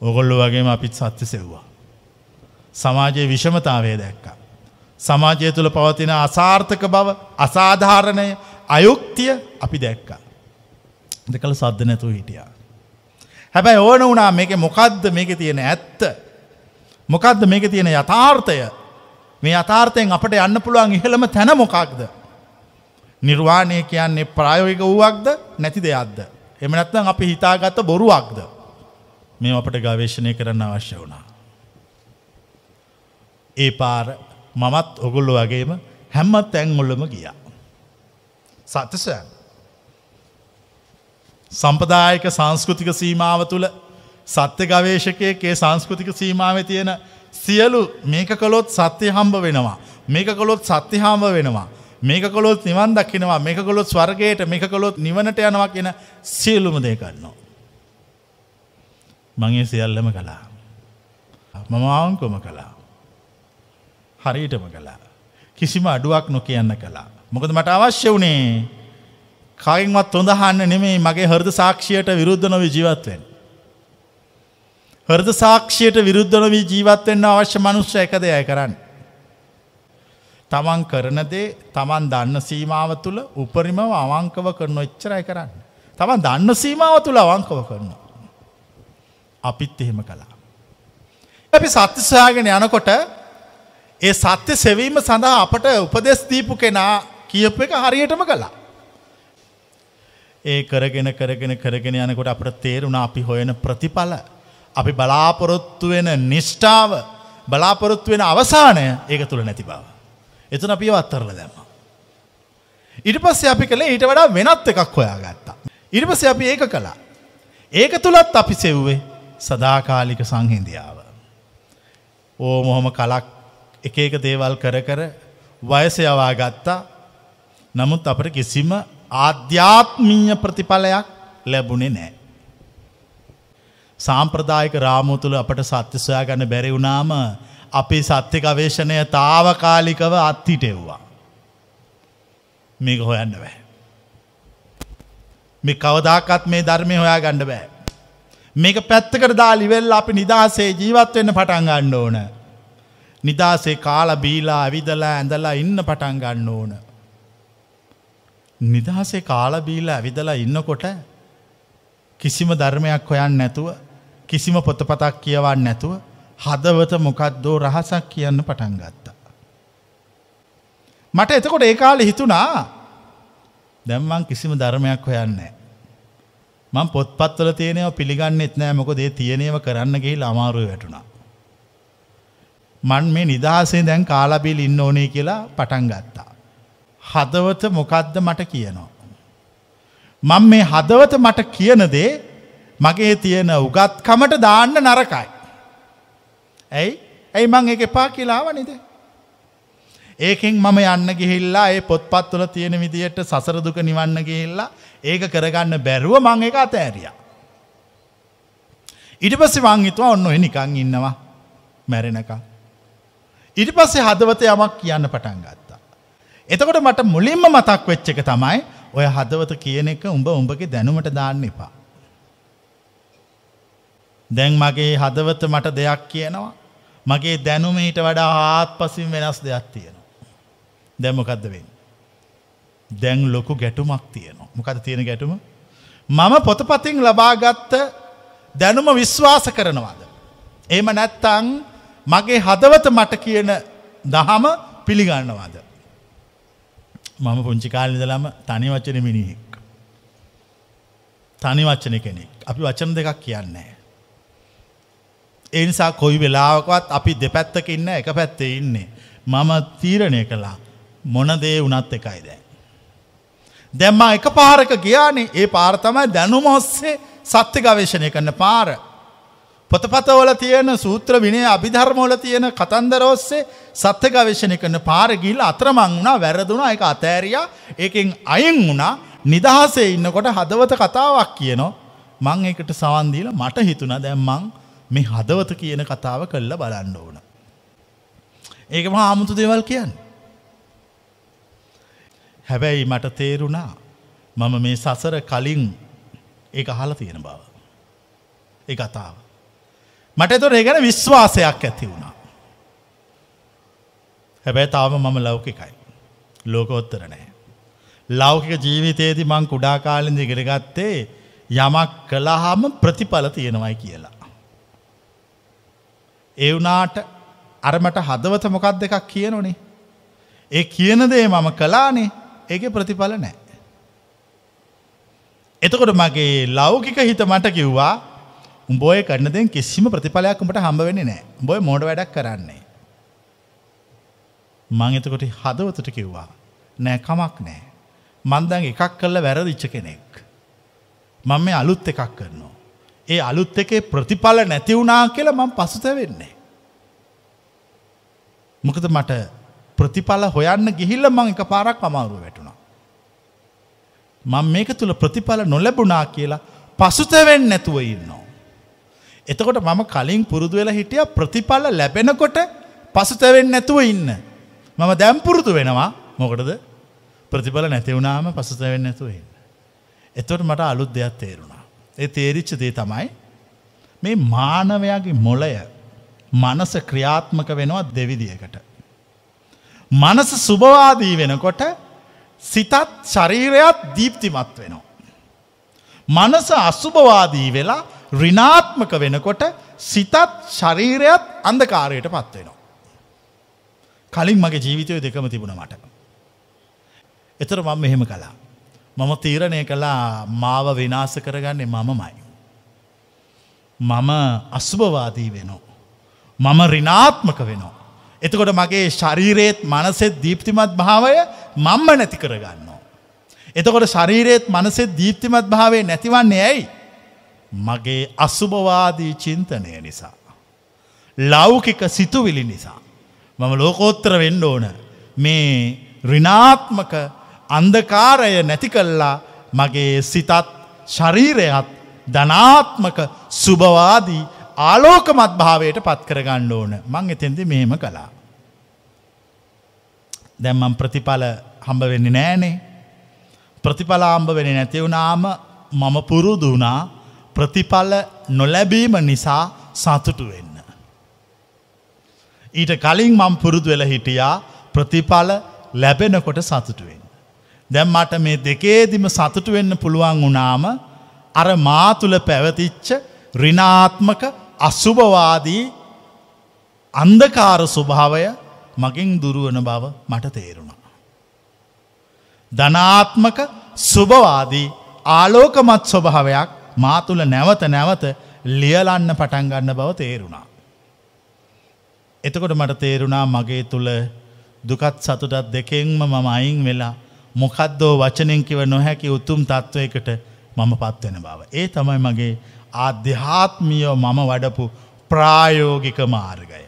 ඔගොල්ලු වගේම අපිත් සත්‍ය සෙව්වා. සමාජයේ විෂමතාවය දැක්ක. සමාජය තුළ පවතින අසාර්ථක බව අසාධාරණය අයුක්තිය අපි දැක්ක. දෙකළ සද්ධ නැතු හිටියා. හැබැයි ඕන වනා මේක මොකක්ද මේක තියෙන ඇත්ත. මොකක්ද මේක තියෙන යථාර්ථය මේ අථාර්ථයෙන් අපට යන්න පුළුවන් ඉහළම තැන මොකක්ද. නිර්වාණය කියන්නේ ප්‍රායෝගික වුවක්ද නැති දෙයක්ද. එමනැත්තන් අපි හිතාගත්ත බොරුවක්ද. මේ අපට ගවේශණය කරන්න අවශ්‍ය වුණා. ඒ පාර මමත් ඔගොල්ලො වගේම හැම්ම තැන්ගොල්ලම ගිය. සතස සම්පදායක සංස්කෘතික සීමාව තුළ සත්‍ය ගවේශකයකේ සංස්කෘතික සීමාව තියෙන සියලු මේක කළොත් සත්‍යය හම්බ වෙනවා මේක කොළොත් සත්‍ය හාම වෙනවා මේක කොළොත් නිවන් දක්කිනවා මේක කොළොත් ස්වර්ගයට මේක කොළොත් නිවනට යනවා කියෙන සියලුම දේකන්නවා. මගේ සියල්ලම කලා. මම ආංකොම කලා. හරියටම කලා. කිසිම අඩුවක් නොකියන්න කලා. මොකද මට අවශ්‍ය වනේ කයින්වත් හොඳහන්න නෙමේ මගේ හරද සාක්ෂයට විරුද්ධ නොව ජීවත්වෙන්. හරද සාක්ෂයට විරුද්ධ නොවී ජීවත්වෙන්න අවශ්‍ය මනුෂ්‍ය එක දෙයයි කරන්න. තමන් කරනදේ තමන් දන්න සීමාව තුළ උපරිම අවංකව කරන එච්චරයි කරන්න. තමන් දන්න සීමාව තුළ අවංකව කරනවා. අපිත් එහෙම කළා. අපි සත්‍ය සොයාගෙන යනකොට ඒ සත්‍ය සෙවීම සඳහා අපට උපදෙස් දීපු කෙනා කියපු එක හරියටම කළා. ඒ කරගෙන කරගෙන කරගෙන යනකොට අපට තේරුණ අපි හොයන ප්‍රතිඵල අපි බලාපොරොත්තු වෙන නිෂ්ඨාව බලාපොරොත්තු වෙන අවසානය ඒක තුළ නැති බව. එතුන අපි වත්තරල දැම්ම. ඉට පස්සේ අපි කළේ ඊට වඩා වෙනත් එකක් හොයා ගත්තා. ඉරිපස අපි ඒක කළා. ඒක තුළත් අපි සෙව්වේ සදාකාලික සංහින්දියාව. ඕ මොහොම කලක් එක එක දේවල් කර කර වයස යවා ගත්තා නමුත් අපට කිසිම ආධ්‍යාත්මීය ප්‍රතිඵලයක් ලැබුණේ නෑ. සාම්ප්‍රදායක රාමෝ තුළ අපට සත්‍ය සොයා ගන්න බැරි වුණාම අපි සත්‍ය ගවේශණය තාවකාලිකව අත්හිටෙව්වා. මේක හොයන්න බෑ. මේ කවදාකත් මේ ධර්මය හොයා ගණ්ඩ බෑ. මේක පැත්තකට දා ලිවෙල් අපි නිදහසේ ජීවත්වවෙන්න පටන්ගන්න ඕන. නිදහසේ කාල බීලා ඇවිදලා ඇඳලා ඉන්න පටන්ගන්න ඕන. නිදහසේ කාලබීල ඇවිදලා ඉන්නකොට කිසිම ධර්මයක් හොයන් නැතුව කිසිම පොතපතක් කියවන්න නැතුව හදවත මොකක්දෝ රහසක් කියන්න පටන් ගත්තා. මට එතකොට ඒ කාලෙ හිතුනා දැම්මන් කිසිම ධර්මයක් හොයන්නේ. මං පොත්පත්වල තියනව පිළිගන්නෙත් නෑ මොක දේ තියනව කරන්නගේ අමාරුව වැටුණා. මන් මේ නිදහසේ දැන් කාලබිල් ඉන්න ඕනේ කියලා පටන් ගත්තා. හදවත මොකක්ද මට කියනවා. මං මේ හදවත මට කියන දේ මගේ තියෙන උගත්කමට දාන්න නරකයි. ඇයි ඇයි මං එක පා කියලාව නිදේ. ඒකෙන් මම යන්න ගිහිල්ලා ඒ පොත්පත් තුළ තියෙන විදියට සසරදුක නිවන්න ගිහිල්ලා ඒක කරගන්න බැරුව මං එක අතෑරිය. ඉට පස්සේ වංහිතුවා ඔන්න එ නිකං ඉන්නවා මැරෙනක. ඉට පස්සේ හදවත යමක් කියන්න පටන් ගත්තා. එතකොට මට මුලින්ම මතක් වෙච්ච එක තමයි ඔය හදවත කියන එක උඹ උඹගේ දැනුමට දාන්න එපා. දැන් මගේ හදවත මට දෙයක් කියනවා මගේ දැනුමට වඩා ආත් පසින් වෙනස් දෙයක් තියෙනවා. දැමොකක්දවෙන්. දැන් ලොකු ගැටුමක් තියෙනවා. මොකද තියෙන ගැටුම. මම පොතපතින් ලබාගත්ත දැනුම විශ්වාස කරනවාද. එම නැත්තං මගේ හදවත මට කියන දහම පිළිගන්නවාද. මම පුංචිකාලිදලම තනි වචන මිනිහෙක්. තනි වචන කෙනෙක් අපි වචන දෙකක් කියන්නේ. එනිසා කොයි වෙලාවකවත් අපි දෙපැත්තක ඉන්න එක පැත්තේ ඉන්නේ. මම තීරණය කලා මොනදේ වනත් එකයි දැන්. දැම්මා එක පාරක ගියානේ ඒ පාර්තමයි දැනුම ඔස්සේ සත්‍ය ගවේශණය කරන පාර. පොතපතවල තියෙන සූත්‍ර විනය අභිධර්මෝල තියෙන කතන්දර ඔස්සේ සත්‍ය ගවේශණය කරන පාරගිල් අත්‍රමං වුණා වැරදුනා එක අතෑරයා ඒකෙන් අයින් වුණා නිදහසේ ඉන්නකොට හදවත කතාවක් කියනවා මං එකට සවන්දීල මට හිතුන දැම්මං මේ හදවත කියන කතාව කල්ල බලන්න ඕන. ඒක ම ආමුතු දෙවල් කියන්න. හැබැයි මට තේරුණා මම මේ සසර කලින් ඒ අහල තියෙන බව. ඒ කතාව. මට තොර ඒ ගැන විශ්වාසයක් ඇති වුණා. හැබැයි තාම මම ලෞකිකයි. ලෝකෝත්තර නෑ. ලෞකික ජීවිතයේදි මං කුඩා කාලින් දිගරගත්තේ යමක් කළහාම ප්‍රතිඵල තියෙනවයි කියලා. ඒ වනාට අරමට හදවත මොකක් දෙකක් කියනොනේ. ඒ කියන දේ මම කලානේ ඒක ප්‍රතිඵල නෑ. එතකොට මගේ ලෞකික හිත මට කිව්වා උඹෝය කරනදෙන් කිසිම ප්‍රතිඵලයක්කට හම්බ වෙන්නේ නෑ බොය මෝඩ වැඩක් කරන්නේ. මං එතකොට හදවතට කිව්වා නෑ කමක් නෑ. මන්දන් එකක් කල්ල වැරදිච්ච කෙනෙක්. මං මේ අලුත් එකක් කරනවා. ඒ අලුත් එකේ ප්‍රතිඵල නැතිවුනා කියලා මං පසුත වෙන්නේ. මොකද මට ප්‍රතිඵල හොයන්න ගිහිල්ල මං එක පාරක් අමාරුව වැටුණා. මං මේක තුළ ප්‍රතිඵල නොලැබුණා කියලා පසුතවෙන් නැතුව ඉන්නවා. එතකොට මම කලින් පුරුදු වෙලා හිටිය ප්‍රතිඵල ලැබෙනකොට පසුතවෙන් නැතුව ඉන්න. මම දැම් පුරුදු වෙනවා මොකටද ප්‍රතිඵල නැතිවුණාම පසුතවෙන් නැතුව ඉන්න. එතොට මට අලුත් දෙයක් තේරුණා. ඒ තේරිච්ච දේ තමයි මේ මානවයාගේ මොලය මනස ක්‍රියාත්මක වෙනවා දෙවිදිකට. මනස සුභවාදී වෙනකොට සිතත් ශරීරයත් දීප්තිමත් වෙනවා. මනස අසුභවාදී වෙලා රිනාත්මක වෙනකොට සිතත් ශරීරයත් අන්දකාරයට පත්වෙනවා. කලින් මගේ ජීවිතය දෙකම තිබුණ මට. එතර මම මෙහෙම කලා. මම තීරණය කලා මාව විනාස කරගන්නේ මමමයි. මම අසුභවාදී වෙනෝ. මම රිනාත්මක වෙනවා. එතකොට මගේ ශරීරයේත් මනසෙත් දීප්තිමත් භාවය මම්ම නැති කරගන්නවා. එතකොට ශරීරයේත් මනසෙත් දීප්තිමත් භාවේ නැතිවන්නේ ඇයි. මගේ අසුභවාදී චින්තනය නිසා. ලෞකික සිතුවිලි නිසා. මම ලෝකෝත්‍ර වෙන්න ඕන මේ රිනාත්මක අන්දකාරය නැති කල්ලා මගේ සිතත් ශරීරයත් ධනාත්මක සුභවාදී ආලෝකමත් භාවයට පත් කරගන්න ඕන මං එතෙන්ද මෙහෙම කලා. දැම්මම් ප්‍රතිඵල හම්බ වෙන්න නෑනේ. ප්‍රතිඵලාම්භ වෙන නැතිවුණාම මම පුරුදු වුණා ප්‍රතිඵල නොලැබීම නිසා සතුටු වෙන්න. ඊට කලින් මං පුරුදු වෙල හිටියා ප්‍රතිඵල ලැබෙනකොට සතුටුවෙන්. දැම් මට මේ දෙකේදිම සතුටු වෙන්න පුළුවන් වුණාම අර මාතුල පැවතිච්ච රිනාත්මක අසුභවාදී අන්දකාර ස්වභාවය මගින් දුරුවන බව මට තේරුණා. ධනාත්මක සුභවාදී ආලෝකමත් ස්වභාවයක් මා තුළ නැවත නැවත ලියලන්න පටන්ගන්න බව තේරුණා. එතකොට මට තේරුණා මගේ තුළ දුකත් සතුටත් දෙකෙන්ම මම අයින් වෙලා මොකද්දෝ වචනෙන් කිව නොහැකි උතුම් තත්ත්වයකට මම පත්වෙන බව. ඒ තමයි මගේ ආධ්‍යාත්මියෝ මම වඩපු ප්‍රායෝගික මාර්ගය.